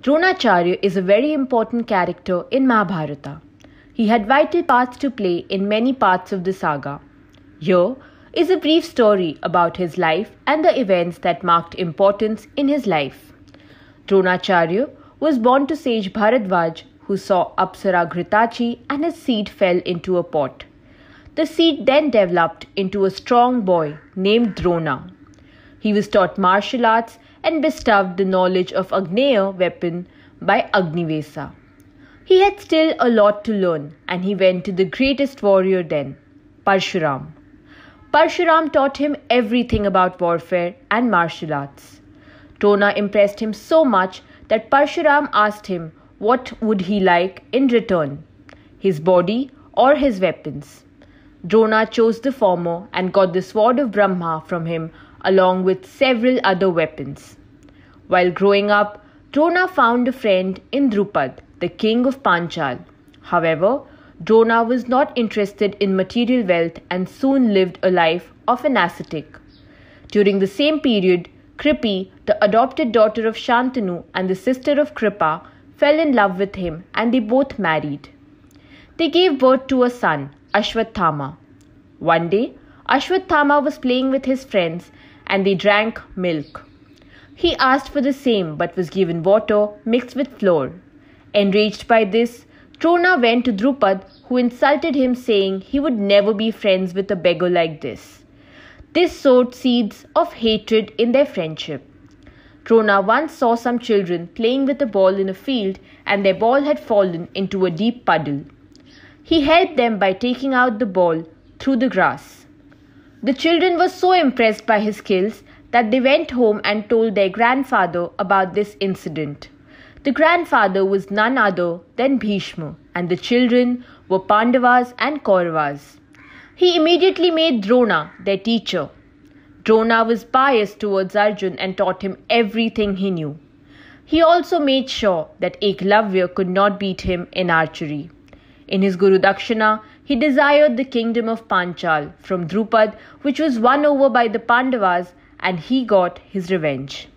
Dronacharya is a very important character in Mahabharata. He had vital parts to play in many parts of the saga. Here is a brief story about his life and the events that marked importance in his life. Dronacharya was born to sage Bharadwaj, who saw Apsara Gritachi and his seed fell into a pot. The seed then developed into a strong boy named Drona. He was taught martial arts and bestowed the knowledge of Agneya weapon by Agnivesa. He had still a lot to learn and he went to the greatest warrior then, Parshuram. Parshuram taught him everything about warfare and martial arts. Tona impressed him so much that Parshuram asked him what would he like in return, his body or his weapons. Drona chose the former and got the sword of Brahma from him along with several other weapons. While growing up, Drona found a friend in Drupad, the king of Panchal. However, Drona was not interested in material wealth and soon lived a life of an ascetic. During the same period, Kripi, the adopted daughter of Shantanu and the sister of Kripa, fell in love with him and they both married. They gave birth to a son, Ashwathama. One day, Ashwatthama was playing with his friends and they drank milk. He asked for the same but was given water mixed with flour. Enraged by this, Trona went to Drupad, who insulted him, saying he would never be friends with a beggar like this. This sowed seeds of hatred in their friendship. Trona once saw some children playing with a ball in a field, and their ball had fallen into a deep puddle. He helped them by taking out the ball through the grass. The children were so impressed by his skills that they went home and told their grandfather about this incident. The grandfather was none other than Bhishma, and the children were Pandavas and Kauravas. He immediately made Drona their teacher. Drona was biased towards Arjun and taught him everything he knew. He also made sure that Eklavya could not beat him in archery. In his Guru Dakshina, he desired the kingdom of Panchal from Drupad, which was won over by the Pandavas, and he got his revenge.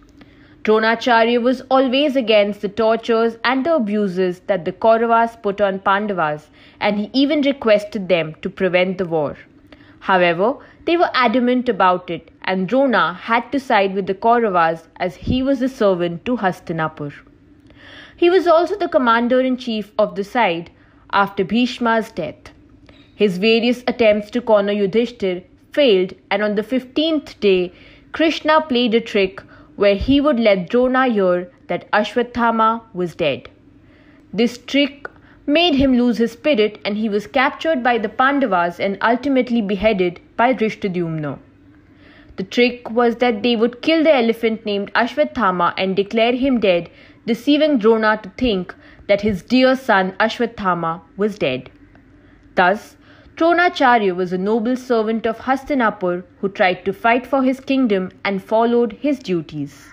Dronacharya was always against the tortures and the abuses that the Kauravas put on Pandavas, and he even requested them to prevent the war. However, they were adamant about it, and Drona had to side with the Kauravas as he was a servant to Hastinapur. He was also the commander in chief of the side after Bhishma's death. His various attempts to corner Yudhishthir failed, and on the 15th day, Krishna played a trick where he would let Drona hear that Ashwathama was dead. This trick made him lose his spirit and he was captured by the Pandavas and ultimately beheaded by Rishtadyumna. The trick was that they would kill the elephant named Ashwathama and declare him dead, deceiving Drona to think that his dear son Ashwathama was dead. Thus, Dronacharya was a noble servant of Hastinapur who tried to fight for his kingdom and followed his duties.